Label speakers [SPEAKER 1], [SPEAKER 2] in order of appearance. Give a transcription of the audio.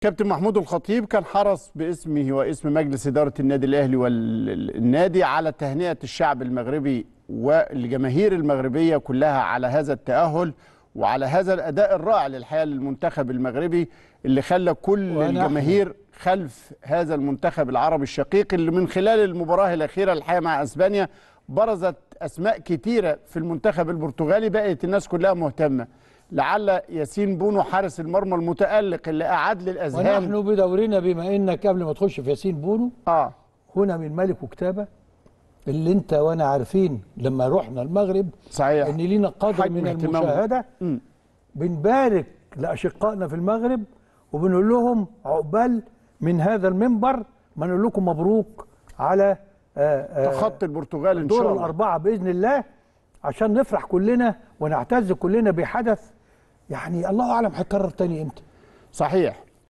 [SPEAKER 1] كابتن محمود الخطيب كان حرص باسمه واسم مجلس إدارة النادي الأهلي والنادي على تهنئة الشعب المغربي والجماهير المغربية كلها على هذا التأهل وعلى هذا الأداء الرائع للحياة للمنتخب المغربي اللي خلى كل الجماهير خلف هذا المنتخب العربي الشقيق اللي من خلال المباراة الأخيرة الحقيقة مع أسبانيا برزت أسماء كثيره في المنتخب البرتغالي بقت الناس كلها مهتمة لعل ياسين بونو حارس المرمى المتألق اللي أعاد للأذهان
[SPEAKER 2] ونحن بدورنا بما إنك قبل ما تخش في ياسين بونو آه هنا من ملك وكتابة اللي أنت وأنا عارفين لما رحنا المغرب صحيح إن لينا قدر من المشاهدة بنبارك لأشقائنا في المغرب وبنقول لهم عقبال من هذا المنبر ما نقول لكم مبروك على آه، آه، تخطي البرتغال إن شاء الله دور الأربعة بإذن الله عشان نفرح كلنا ونعتز كلنا بحدث يعني الله اعلم هيتكرر تاني امتى صحيح